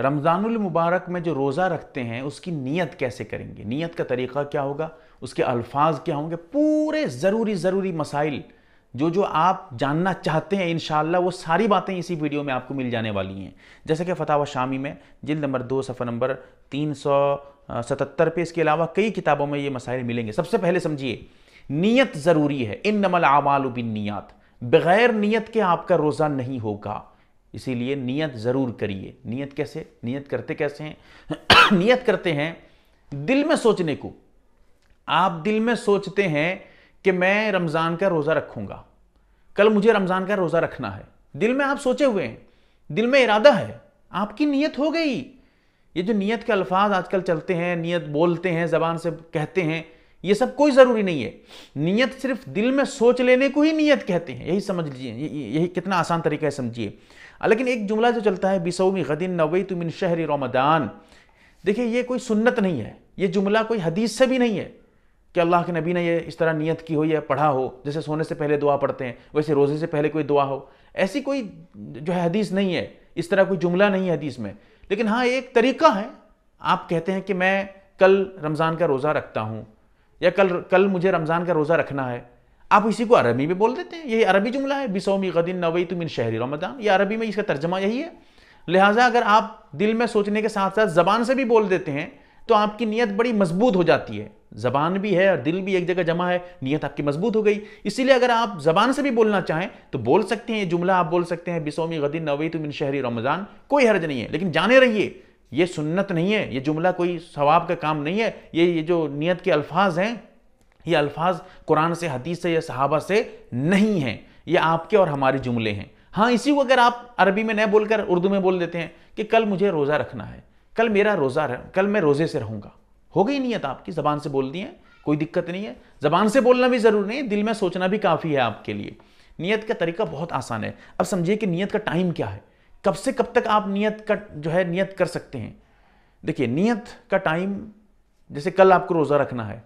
रमज़ानुल मुबारक में जो रोज़ा रखते हैं उसकी नीयत कैसे करेंगे नीयत का तरीक़ा क्या होगा उसके अल्फाज क्या होंगे पूरे ज़रूरी ज़रूरी मसाइल जो जो आप जानना चाहते हैं इन वो सारी बातें इसी वीडियो में आपको मिल जाने वाली हैं जैसे कि फतावा शामी में जिल नंबर दो सफ़र नंबर तीन सौ सतर पे इसके अलावा कई किताबों में ये मसाइल मिलेंगे सबसे पहले समझिए नीयत ज़रूरी है इन नमल आमाल बिन बग़ैर नीयत के आपका रोज़ा नहीं होगा इसीलिए नियत ज़रूर करिए नियत कैसे नियत करते कैसे हैं नियत करते हैं दिल में सोचने को आप दिल में सोचते हैं कि मैं रमज़ान का रोज़ा रखूंगा कल मुझे रमज़ान का रोज़ा रखना है दिल में आप सोचे हुए हैं दिल में इरादा है आपकी नीयत हो गई ये जो नीयत के अल्फाज आजकल चलते हैं नीयत बोलते हैं ज़बान से कहते हैं ये सब कोई ज़रूरी नहीं है नियत सिर्फ दिल में सोच लेने को ही नियत कहते हैं यही समझ लीजिए यही कितना आसान तरीका है समझिए लेकिन एक जुमला जो चलता है बिसौमी गदिन नवई इन शहर रमदान देखिए ये कोई सुन्नत नहीं है ये जुमला कोई हदीस से भी नहीं है कि अल्लाह के नबी ने ये इस तरह नियत की हो या पढ़ा हो जैसे सोने से पहले दुआ पढ़ते हैं वैसे रोज़े से पहले कोई दुआ हो ऐसी कोई जो है हदीस नहीं है इस तरह कोई जुमला नहीं है हदीस में लेकिन हाँ एक तरीका है आप कहते हैं कि मैं कल रमज़ान का रोज़ा रखता हूँ या कल कल मुझे रमज़ान का रोज़ा रखना है आप इसी को अरबी में बोल देते हैं यही अरबी जुमला है बिसोमी गदिन नवई तुम इन शहरी रमदान ये अरबी में इसका तर्जमा यही है लिहाजा अगर आप दिल में सोचने के साथ साथ ज़बान से भी बोल देते हैं तो आपकी नीयत बड़ी मजबूत हो जाती है ज़बान भी है और दिल भी एक जगह जमा है नीयत आपकी मजबूत हो गई इसीलिए अगर आप ज़बान से भी बोलना चाहें तो बोल सकते हैं ये जुमला आप बोल सकते हैं बिसोमी गदिन नवई तुम इन शहरी रमज़ान कोई हर्ज नहीं है लेकिन जाने रहिए ये सुन्नत नहीं है ये जुमला कोई सवाब का काम नहीं है ये ये जो नियत के अल्फाज हैं ये अल्फाज कुरान से हदीस से या सहाबा से नहीं हैं ये आपके और हमारे जुमले हैं हाँ इसी को अगर आप अरबी में न बोलकर उर्दू में बोल देते हैं कि कल मुझे रोज़ा रखना है कल मेरा रोज़ा कल मैं रोज़े से रहूँगा हो गई नीयत आपकी ज़बान से बोल दी है कोई दिक्कत नहीं है ज़बान से बोलना भी ज़रूरी नहीं है दिल में सोचना भी काफ़ी है आपके लिए नीयत का तरीका बहुत आसान है अब समझिए कि नीयत का टाइम क्या है कब से कब तक आप नियत का जो है नियत कर सकते हैं देखिए नियत का टाइम जैसे कल आपको रोज़ा रखना है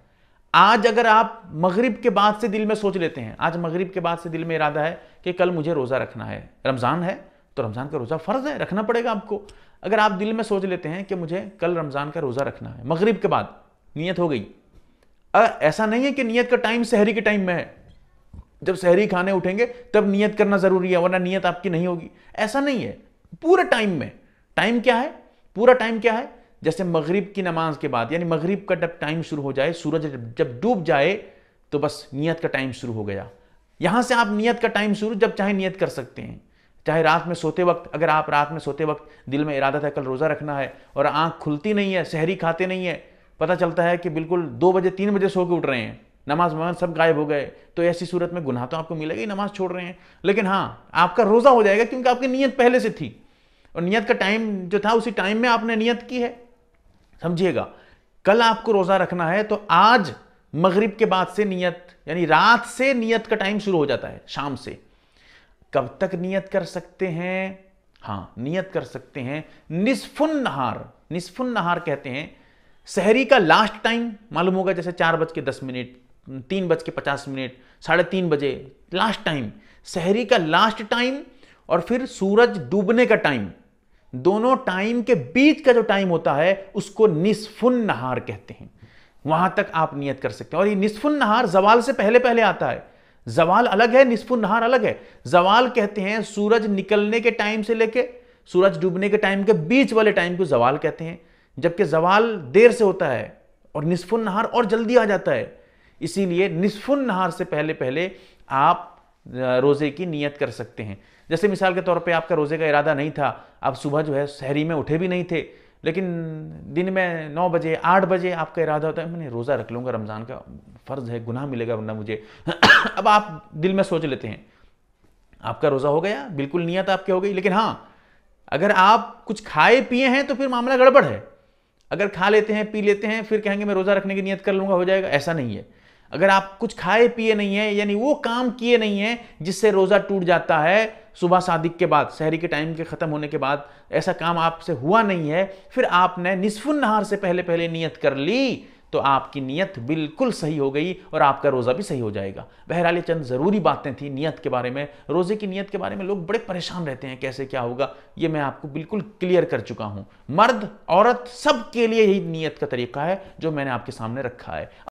आज अगर आप मगरिब के बाद से दिल में सोच लेते हैं आज मगरिब के बाद से दिल में इरादा है कि कल मुझे रोज़ा रखना है रमज़ान है तो रमज़ान का रोज़ा फ़र्ज़ है रखना पड़ेगा आपको अगर आप दिल में सोच लेते हैं कि मुझे कल रमज़ान का रोज़ा रखना है मगरिब के बाद नीयत हो गई अगर ऐसा नहीं है कि नीयत का टाइम शहरी के टाइम में है जब शहरी खाने उठेंगे तब नीयत करना ज़रूरी है वरना नीयत आपकी नहीं होगी ऐसा नहीं है पूरे टाइम में टाइम क्या है पूरा टाइम क्या है जैसे मगरिब की नमाज के बाद यानी मगरिब का जब टाइम शुरू हो जाए सूरज जब डूब जाए तो बस नियत का टाइम शुरू हो गया यहां से आप नियत का टाइम शुरू जब चाहे नियत कर सकते हैं चाहे रात में सोते वक्त अगर आप रात में सोते वक्त दिल में इरादा था कल रोज़ा रखना है और आंख खुलती नहीं है शहरी खाते नहीं है पता चलता है कि बिल्कुल दो बजे तीन बजे सो के उठ रहे हैं नमाज वमाज सब गायब हो गए तो ऐसी सूरत में गुनाह तो आपको मिलेगा ही नमाज छोड़ रहे हैं लेकिन हाँ आपका रोज़ा हो जाएगा क्योंकि आपकी नीयत पहले से थी और नीयत का टाइम जो था उसी टाइम में आपने नीयत की है समझिएगा कल आपको रोज़ा रखना है तो आज मगरिब के बाद से नीयत यानी रात से नीयत का टाइम शुरू हो जाता है शाम से कब तक नीयत कर सकते हैं हाँ नीयत कर सकते हैं निस्फुन नहार निस्फुन नहार कहते हैं सहरी का लास्ट टाइम मालूम होगा जैसे चार बज के दस मिनट तीन बज के पचास मिनट साढ़े तीन बजे लास्ट टाइम शहरी का लास्ट टाइम और फिर सूरज डूबने का टाइम दोनों टाइम के बीच का जो टाइम होता है उसको निस्फुन नहार कहते हैं वहां तक आप नियत कर सकते हैं और ये निस्फुन नहार जवाल से पहले पहले आता है जवाल अलग है निस्फुन नहार अलग है जवाल कहते हैं सूरज निकलने के टाइम से लेके सूरज डूबने के टाइम के बीच वाले टाइम को जवाल कहते हैं जबकि जवाल देर से होता है और निस्फुन नहार और जल्दी आ जाता है इसीलिए निस्फुन नहार से पहले पहले आप रोज़े की नियत कर सकते हैं जैसे मिसाल के तौर पे आपका रोज़े का इरादा नहीं था आप सुबह जो है शहरी में उठे भी नहीं थे लेकिन दिन में नौ बजे आठ बजे आपका इरादा होता है मैंने रोज़ा रख लूँगा रमज़ान का फ़र्ज़ है गुनाह मिलेगा वरना मुझे अब आप दिल में सोच लेते हैं आपका रोज़ा हो गया बिल्कुल नीयत आपकी हो गई लेकिन हाँ अगर आप कुछ खाए पिए हैं तो फिर मामला गड़बड़ है अगर खा लेते हैं पी लेते हैं फिर कहेंगे मैं रोज़ा रखने की नीयत कर लूँगा हो जाएगा ऐसा नहीं है अगर आप कुछ खाए पिए नहीं है यानी वो काम किए नहीं है जिससे रोज़ा टूट जाता है सुबह सादिक के बाद शहरी के टाइम के ख़त्म होने के बाद ऐसा काम आपसे हुआ नहीं है फिर आपने निस्फुन नहार से पहले पहले नियत कर ली तो आपकी नियत बिल्कुल सही हो गई और आपका रोज़ा भी सही हो जाएगा बहरहाल ये चंद ज़रूरी बातें थी नियत के बारे में रोज़े की नियत के बारे में लोग बड़े परेशान रहते हैं कैसे क्या होगा ये मैं आपको बिल्कुल क्लियर कर चुका हूँ मर्द औरत सब के लिए यही नियत का तरीका है जो मैंने आपके सामने रखा है